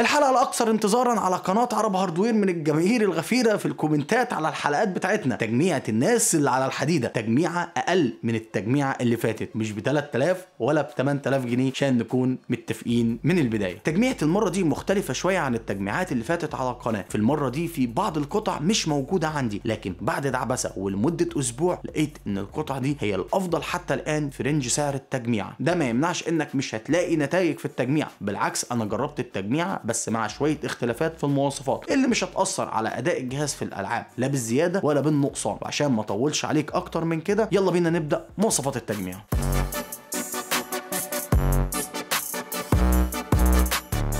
الحلقة الأكثر انتظارا على قناة عرب هاردوير من الجماهير الغفيرة في الكومنتات على الحلقات بتاعتنا تجميعة الناس اللي على الحديدة تجميعة أقل من التجميعة اللي فاتت مش ب 3000 ولا ب 8000 جنيه عشان نكون متفقين من البداية تجميعة المرة دي مختلفة شوية عن التجميعات اللي فاتت على القناة في المرة دي في بعض القطع مش موجودة عندي لكن بعد دعبسة ولمدة أسبوع لقيت إن القطع دي هي الأفضل حتى الآن في رينج سعر التجميعة ده ما يمنعش إنك مش هتلاقي نتائج في التجميع بالعكس أنا جربت التجميعة بس مع شويه اختلافات في المواصفات اللي مش هتاثر على اداء الجهاز في الالعاب لا بالزياده ولا بالنقصان وعشان ما اطولش عليك اكتر من كده يلا بينا نبدا مواصفات التجميع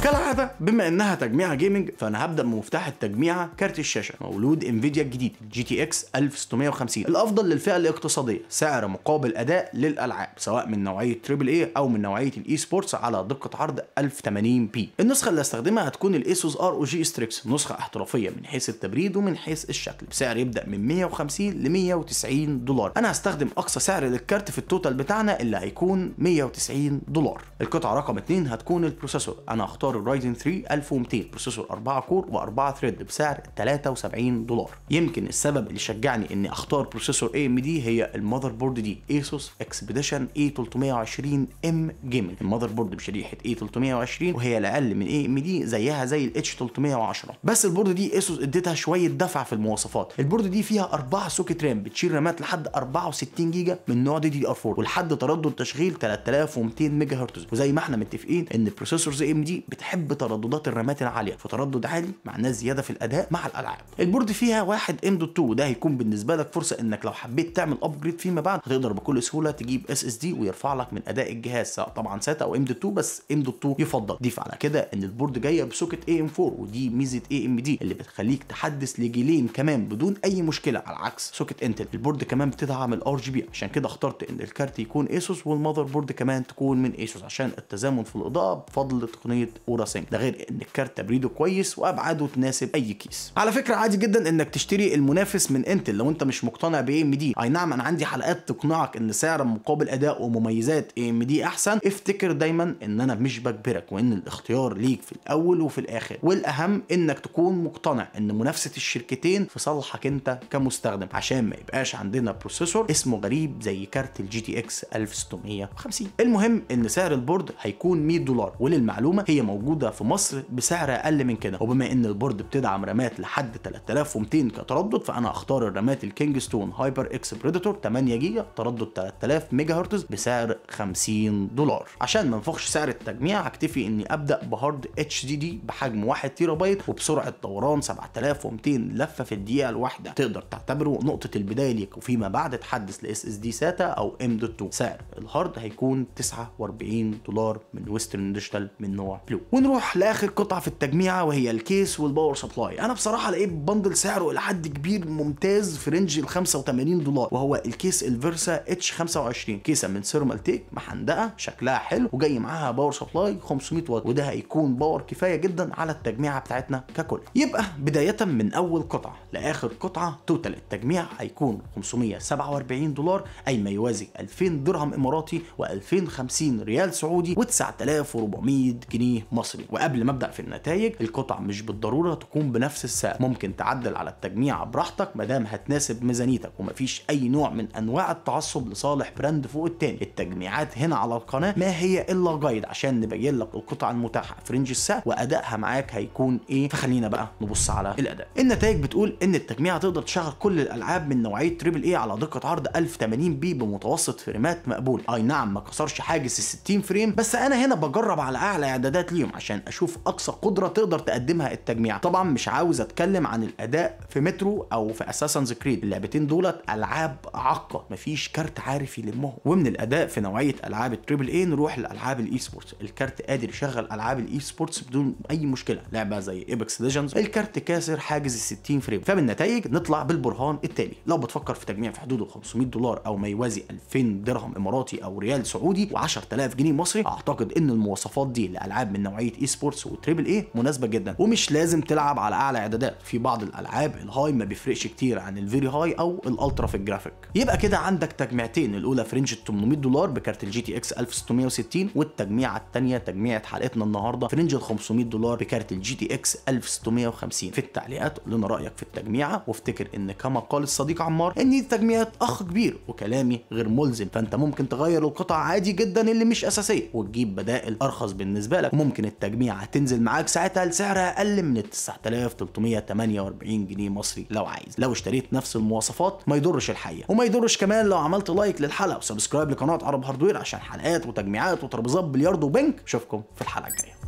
كالعادة بما انها تجميعة جيمنج فانا هبدأ بمفتاح التجميعة كارت الشاشة مولود انفيديا الجديد جي تي اكس 1650 الافضل للفئة الاقتصادية سعر مقابل اداء للالعاب سواء من نوعية تريبل اي او من نوعية الاي سبورتس على دقة عرض 1080 بي النسخة اللي هستخدمها هتكون الاسوس ار او جي ستريكس نسخة احترافية من حيث التبريد ومن حيث الشكل بسعر يبدأ من 150 ل 190 دولار انا هستخدم اقصى سعر للكارت في التوتال بتاعنا اللي هيكون 190 دولار القطعة رقم 2 هتكون البروسيسور انا هختار بروسيسور الرايزن 3 1200 بروسيسور 4 كور و4 ثريد بسعر 73 دولار يمكن السبب اللي شجعني اني اختار بروسيسور اي ام دي هي المذر بورد دي ايسوس اكسبيديشن اي 320 ام جيمنج المذر بورد بشريحه اي 320 وهي الاقل من اي ام دي زيها زي الاتش 310 بس البورد دي ايسوس اديتها شويه دفع في المواصفات البورد دي فيها اربع سوكت رام بتشيل رامات لحد 64 جيجا من نوع دي دي ار 4 ولحد تردد تشغيل 3200 ميجا هرتز وزي ما احنا متفقين ان بروسيسورز ام دي بتحب ترددات الرامات العاليه فتردد عالي معناه زياده في الاداء مع الالعاب البورد فيها واحد ام دوت 2 وده هيكون بالنسبه لك فرصه انك لو حبيت تعمل ابجريد فيما بعد هتقدر بكل سهوله تجيب اس اس دي ويرفع لك من اداء الجهاز سواء طبعا ساتا او ام دوت 2 بس ام دوت 2 يفضل ضيف على كده ان البورد جايه بسوكت اي ام 4 ودي ميزه اي ام دي اللي بتخليك تحدث لجيلين كمان بدون اي مشكله على عكس سوكت انتل البورد كمان بتدعم الار جي بي عشان كده اخترت ان الكارت يكون ايسوس والمذر بورد كمان تكون من ايسوس عشان التزامن في الاضاءه بفضل تقنيه سنك ده غير ان الكارت تبريده كويس وابعاده تناسب اي كيس على فكره عادي جدا انك تشتري المنافس من انتل لو انت مش مقتنع باي ام دي اي نعم انا عندي حلقات تقنعك ان سعر مقابل اداء ومميزات اي ام دي احسن افتكر دايما ان انا مش بجبرك وان الاختيار ليك في الاول وفي الاخر والاهم انك تكون مقتنع ان منافسه الشركتين في صالحك انت كمستخدم عشان ما يبقاش عندنا بروسيسور اسمه غريب زي كارت الجي تي اكس 1650 المهم ان سعر البورد هيكون 100 دولار وللمعلومه هي موجوده موجوده في مصر بسعر اقل من كده وبما ان البورد بتدعم رامات لحد 3200 كتردد فانا هختار الرامات الكينج ستون هايبر اكس بريدتور 8 جيجا تردد 3000 ميجا هرتز بسعر 50 دولار عشان ما انفخش سعر التجميع هكتفي اني ابدا بهارد اتش دي دي بحجم 1 تيرا بايت وبسرعه دوران 7200 لفه في الدقيقه الواحده تقدر تعتبره نقطه البدايه ليك وفيما بعد تحدث لاس اس دي ساتا او ام دوت 2 سعر الهارد هيكون 49 دولار من ويسترن ديجيتال من نوع بلو ونروح لاخر قطعه في التجميعه وهي الكيس والباور سبلاي انا بصراحه لقيت بندل سعره الى حد كبير ممتاز في رينج ال 85 دولار وهو الكيس الفيرسا اتش 25 كيسه من سيرمال تيك محندقه شكلها حلو وجاي معاها باور سبلاي 500 واط وده هيكون باور كفايه جدا على التجميعه بتاعتنا ككل يبقى بدايه من اول قطعه لاخر قطعه توتال التجميع هيكون 547 دولار اي ما يوازي 2000 درهم اماراتي و 2050 ريال سعودي و 9400 جنيه المصري وقبل ما ابدا في النتائج القطع مش بالضروره تكون بنفس السعر ممكن تعدل على التجميع براحتك ما دام هتناسب ميزانيتك ومفيش اي نوع من انواع التعصب لصالح براند فوق التاني التجميعات هنا على القناه ما هي الا جايد عشان نبين لك القطع المتاحه في رينج السعر وادائها معاك هيكون ايه فخلينا بقى نبص على الاداء النتائج بتقول ان التجميع تقدر تشغل كل الالعاب من نوعيه تريبل اي على دقه عرض 1080 بي بمتوسط فريمات مقبول اي نعم ما كسرش حاجز ال 60 فريم بس انا هنا بجرب على اعلى اعدادات ليهم عليهم عشان اشوف اقصى قدره تقدر تقدمها التجميع طبعا مش عاوز اتكلم عن الاداء في مترو او في اساسنز كريد اللعبتين دولت العاب عقه مفيش كارت عارف يلمهم ومن الاداء في نوعيه العاب التريبل اي نروح لالعاب الاي سبورتس الكارت قادر يشغل العاب الاي سبورتس بدون اي مشكله لعبه زي ايبكس ليجندز الكارت كاسر حاجز ال 60 فريم فبالنتائج نطلع بالبرهان التالي لو بتفكر في تجميع في حدود ال 500 دولار او ما يوازي 2000 درهم اماراتي او ريال سعودي و10000 جنيه مصري اعتقد ان المواصفات دي لالعاب من نوعيه اي سبورتس وتريبل اي مناسبه جدا ومش لازم تلعب على اعلى اعدادات في بعض الالعاب الهاي ما بيفرقش كتير عن الفيري هاي او الالترا في الجرافيك يبقى كده عندك تجميعتين الاولى في رينج 800 دولار بكارت الجي تي اكس 1660 والتجميعه الثانيه تجميعه حلقتنا النهارده في رينج 500 دولار بكارت الجي تي اكس 1650 في التعليقات قول لنا رايك في التجميعه وافتكر ان كما قال الصديق عمار ان التجميعات اخ كبير وكلامي غير ملزم فانت ممكن تغير القطع عادي جدا اللي مش اساسيه وتجيب بدائل ارخص بالنسبه لك ممكن ممكن التجميع هتنزل معاك ساعتها لسعر اقل من ال 9348 جنيه مصري لو عايز لو اشتريت نفس المواصفات ما يضرش الحقيقه وما يضرش كمان لو عملت لايك للحلقه وسبسكرايب لقناه عرب هاردوير عشان حلقات وتجميعات وترابيزات بلياردو وبنك اشوفكم في الحلقه الجايه